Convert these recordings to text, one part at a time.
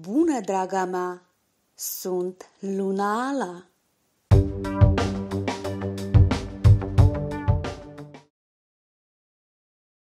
Bună, draga mea! Sunt Luna Ala!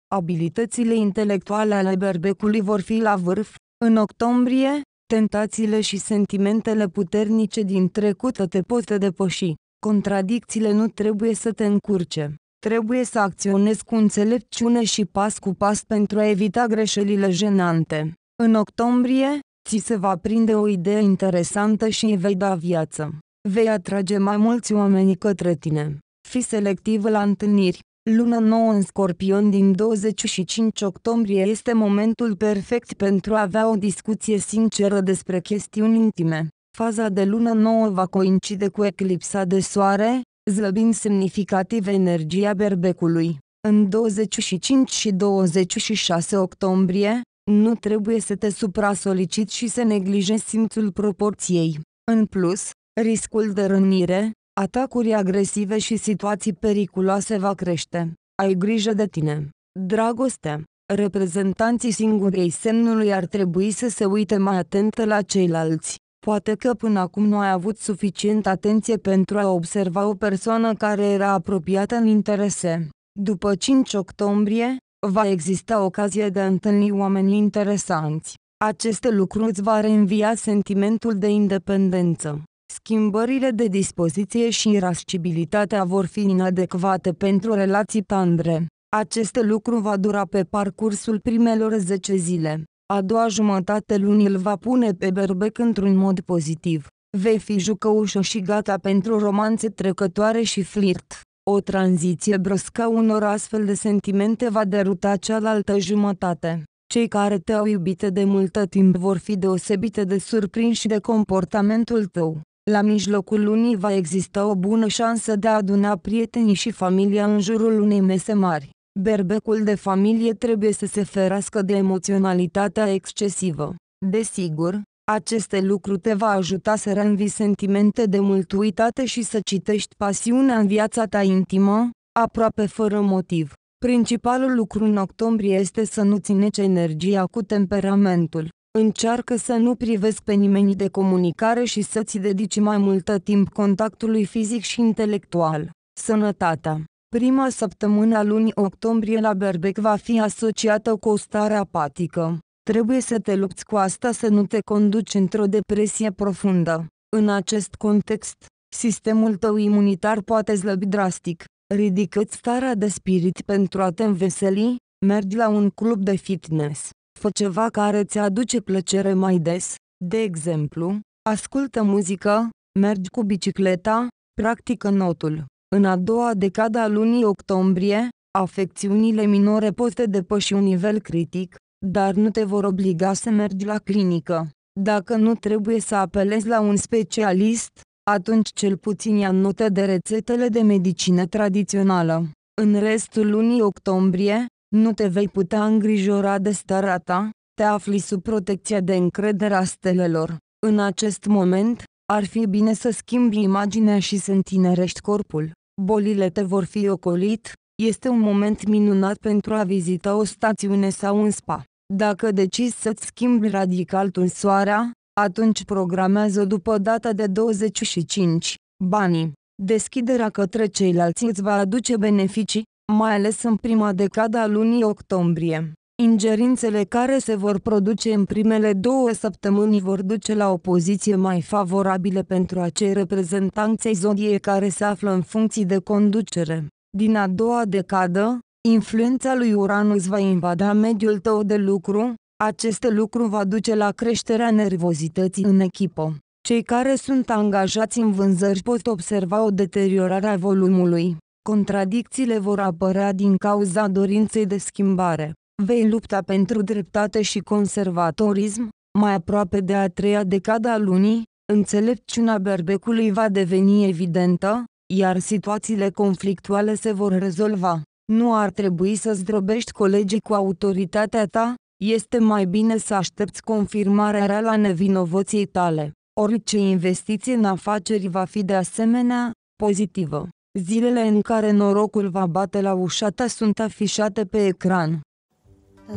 Abilitățile intelectuale ale berbecului vor fi la vârf. În octombrie, tentațiile și sentimentele puternice din trecut te pot depăși. Contradicțiile nu trebuie să te încurce. Trebuie să acționezi cu înțelepciune și pas cu pas pentru a evita greșelile jenante. În octombrie, Ți se va prinde o idee interesantă și vei da viață. Vei atrage mai mulți oameni către tine. Fi selectiv la întâlniri. Luna nouă în scorpion din 25 octombrie este momentul perfect pentru a avea o discuție sinceră despre chestiuni intime. Faza de lună nouă va coincide cu eclipsa de soare, zlăbind semnificativ energia berbecului. În 25 și 26 octombrie, nu trebuie să te supra-solicit și să neglijezi simțul proporției. În plus, riscul de rănire, atacuri agresive și situații periculoase va crește. Ai grijă de tine. Dragoste. Reprezentanții singurei semnului ar trebui să se uite mai atent la ceilalți. Poate că până acum nu ai avut suficient atenție pentru a observa o persoană care era apropiată în interese. După 5 octombrie, va exista ocazie de a întâlni oameni interesanți. Aceste lucruri îți va reînvia sentimentul de independență. Schimbările de dispoziție și irascibilitatea vor fi inadecvate pentru relații tandre. Aceste lucru va dura pe parcursul primelor 10 zile. A doua jumătate lunii îl va pune pe berbec într-un mod pozitiv. Vei fi jucăușă și gata pentru romanțe trecătoare și flirt. O tranziție bruscă unor astfel de sentimente va deruta cealaltă jumătate. Cei care te-au iubit de multă timp vor fi deosebite de surprinși de comportamentul tău. La mijlocul lunii va exista o bună șansă de a aduna prietenii și familia în jurul unei mese mari. Berbecul de familie trebuie să se ferească de emoționalitatea excesivă. Desigur, aceste lucruri te va ajuta să reînvii sentimente de multuitate și să citești pasiunea în viața ta intimă, aproape fără motiv. Principalul lucru în octombrie este să nu țineți energia cu temperamentul. Încearcă să nu privesc pe nimeni de comunicare și să-ți dedici mai mult timp contactului fizic și intelectual. Sănătatea Prima săptămână a lunii octombrie la Berbec va fi asociată cu o stare apatică. Trebuie să te lupți cu asta să nu te conduci într-o depresie profundă. În acest context, sistemul tău imunitar poate slăbi drastic. Ridică-ți starea de spirit pentru a te înveseli, mergi la un club de fitness. Fă ceva care ți aduce plăcere mai des, de exemplu, ascultă muzică, mergi cu bicicleta, practică notul. În a doua decada a lunii octombrie, afecțiunile minore pot depăși un nivel critic, dar nu te vor obliga să mergi la clinică. Dacă nu trebuie să apelezi la un specialist, atunci cel puțin ia notă de rețetele de medicină tradițională. În restul lunii octombrie, nu te vei putea îngrijora de starea ta, te afli sub protecția de încredere a stelelor. În acest moment, ar fi bine să schimbi imaginea și să întinerești corpul. Bolile te vor fi ocolit, este un moment minunat pentru a vizita o stațiune sau un spa. Dacă decizi să-ți schimbi radical tunsoarea, atunci programează după data de 25, banii. Deschiderea către ceilalți îți va aduce beneficii, mai ales în prima decada a lunii octombrie. Ingerințele care se vor produce în primele două săptămâni vor duce la o poziție mai favorabilă pentru acei reprezentanți zodiei care se află în funcții de conducere. Din a doua decadă, Influența lui Uranus va invada mediul tău de lucru, acest lucru va duce la creșterea nervozității în echipă. Cei care sunt angajați în vânzări pot observa o deteriorare a volumului. Contradicțiile vor apărea din cauza dorinței de schimbare. Vei lupta pentru dreptate și conservatorism, mai aproape de a treia decada a lunii, înțelepciunea berbecului va deveni evidentă, iar situațiile conflictuale se vor rezolva. Nu ar trebui să zdrobești colegii cu autoritatea ta, este mai bine să aștepți confirmarea reală a nevinovăției tale. Orice investiție în afaceri va fi de asemenea pozitivă. Zilele în care norocul va bate la ușa ta sunt afișate pe ecran.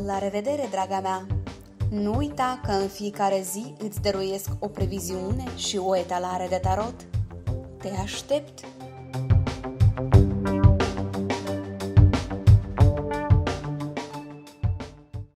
La revedere, draga mea! Nu uita că în fiecare zi îți dăruiesc o previziune și o etalare de tarot. Te aștept!